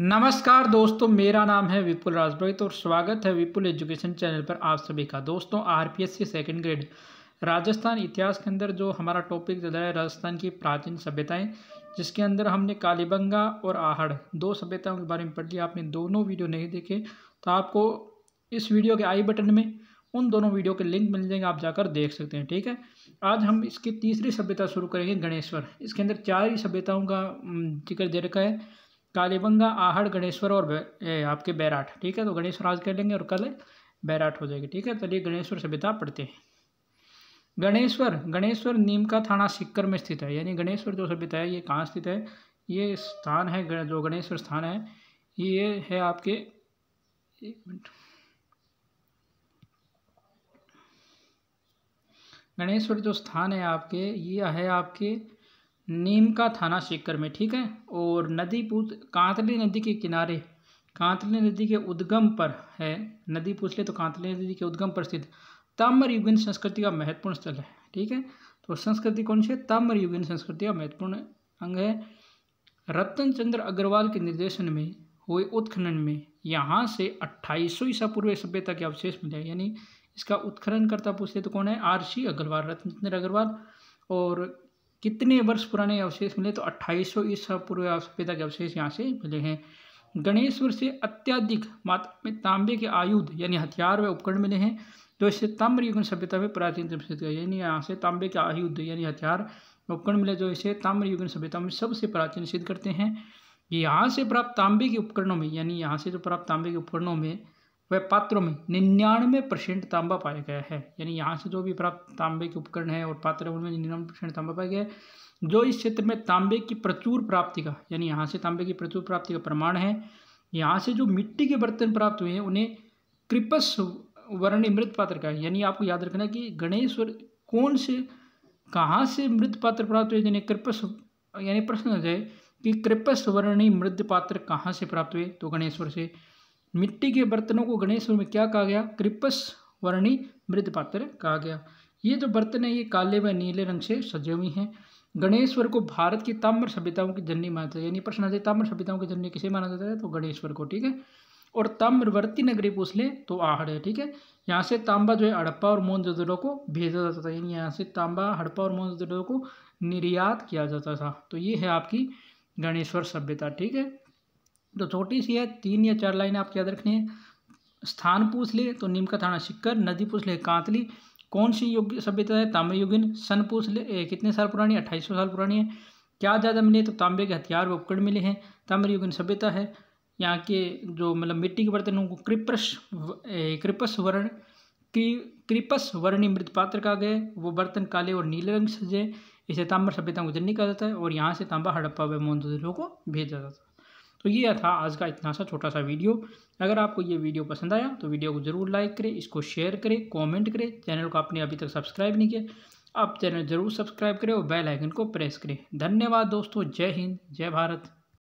नमस्कार दोस्तों मेरा नाम है विपुल राजपुरोहित और स्वागत है विपुल एजुकेशन चैनल पर आप सभी का दोस्तों आरपीएससी सेकंड ग्रेड राजस्थान इतिहास के अंदर जो हमारा टॉपिक चल रहा है राजस्थान की प्राचीन सभ्यताएं जिसके अंदर हमने कालीबंगा और आहड़ दो सभ्यताओं के बारे में पढ़ लिया आपने दोनों वीडियो नहीं देखे तो आपको इस वीडियो के आई बटन में उन दोनों वीडियो के लिंक मिल जाएंगे आप जाकर देख सकते हैं ठीक है आज हम इसकी तीसरी सभ्यता शुरू करेंगे गणेश्वर इसके अंदर चार ही सभ्यताओं का जिक्र दे रखा है कालीबंगा आहड़ गणेश्वर और ए, आपके बैराठ ठीक है तो गणेश्वर आज कर लेंगे और कल बैराठ हो जाएगी ठीक है चलिए तो गणेश्वर सभ्यता पढ़ते हैं गणेश्वर गणेश्वर नीम का थाना सिक्कर में स्थित है यानी गणेश्वर जो सभ्यता है ये कहाँ स्थित है ये स्थान है जो गणेश्वर स्थान है ये है आपके एक मिनट गणेश्वर जो स्थान है आपके ये है आपके नीमका थाना शिकर में ठीक है और नदीपुर कांतली नदी के किनारे कांतली नदी के उद्गम पर है नदी पूछ ले तो कांतली नदी के उद्गम पर स्थित ताम्र युगीन संस्कृति का महत्वपूर्ण स्थल है ठीक है तो संस्कृति कौन सी है ताम्र युगीन संस्कृति का महत्वपूर्ण अंग है रतन चंद्र अग्रवाल के निर्देशन में हुए उत्खनन में यहाँ से अट्ठाईसवीं ईसा पूर्व सभ्यता के अवशेष मिले यानी इसका उत्खनन करता पूछते तो कौन है आर सी अग्रवाल रतन चंद्र अग्रवाल और कितने वर्ष पुराने अवशेष मिले तो अट्ठाईस सौ ईसा पूर्व सभ्यता के अवशेष यहाँ से मिले हैं गणेश्वर से अत्यधिक मात्रा में तांबे के आयुध यानी हथियार व उपकरण मिले हैं जो इससे ताम्र युग सभ्यता में प्राचीन यानी यहाँ से तांबे के आयुध यानी हथियार उपकरण मिले जो इसे ताम्र युग सभ्यता में सबसे प्राचीन सिद्ध करते हैं यहाँ से प्राप्त तांबे के उपकरणों में यानी यहाँ से जो प्राप्त तांबे के उपकरणों में वह पात्रों में निन्यानवे परसेंट तांबा पाया गया है यानी यहाँ से जो भी प्राप्त तांबे के उपकरण है और पात्र उनमें निन्यानवे परसेंट तांबा पाया गया है जो इस क्षेत्र में तांबे की प्रचुर प्राप्ति का यानी यहाँ से तांबे की प्रचुर प्राप्ति का प्रमाण है यहाँ से जो मिट्टी के बर्तन प्राप्त हुए हैं उन्हें कृपस वर्ण मृत पात्र का यानी आपको याद रखना कि गणेश्वर कौन से कहाँ से मृत पात्र प्राप्त हुए जिन्हें कृपस यानी प्रश्न हो जाए कि कृपस वर्णी मृत पात्र कहाँ से प्राप्त हुए तो गणेश्वर से मिट्टी के बर्तनों को गणेश में क्या कहा गया कृपस वर्णी मृद पात्र कहा गया ये जो बर्तन है ये काले व नीले रंग से सजे हुई हैं गणेश्वर को भारत की ताम्र सभ्यताओं की जननी माना जाता है यानी प्रश्न आते ताम्र सभ्यताओं की जननी किसे माना जाता है तो गणेश्वर को ठीक है और ताम्रवर्ती नगरी पूछ लें तो आहड़ है ठीक है यहाँ से तांबा जो है हड़प्पा और मोहनजोदड़ो को भेजा जाता था यानी यहाँ से तांबा हड़प्पा और मोहनजोदड़ो को निर्यात किया जाता था तो ये है आपकी गणेश्वर सभ्यता ठीक है तो छोटी सी है तीन या चार लाइन आपके याद रखनी है स्थान पूछ ले तो नीम का थाना सिक्कर नदी पूछ ले कांतली कौन सी युग सभ्यता है युगिन सन पूछ ले कितने साल पुरानी अट्ठाईस साल पुरानी है क्या ज़्यादा मिले तो तांबे के हथियार व उपकरण मिले हैं युगिन सभ्यता है यहाँ के जो मतलब मिट्टी के बर्तन उनको क्रिपस क्रिपस वर्ण क्री क्रिपस वर्णी पात्र कहा गया वो बर्तन काले और नीले रंग से सजे इसे तांबर सभ्यता को जन्नी कहा जाता है और यहाँ से तांबा हड़प्पा व मोहनजोदड़ो को भेजा जाता है तो ये था आज का इतना सा छोटा सा वीडियो अगर आपको ये वीडियो पसंद आया तो वीडियो को ज़रूर लाइक करें इसको शेयर करें कमेंट करें चैनल को आपने अभी तक सब्सक्राइब नहीं किया आप चैनल ज़रूर सब्सक्राइब करें और बेल आइकन को प्रेस करें धन्यवाद दोस्तों जय हिंद जय भारत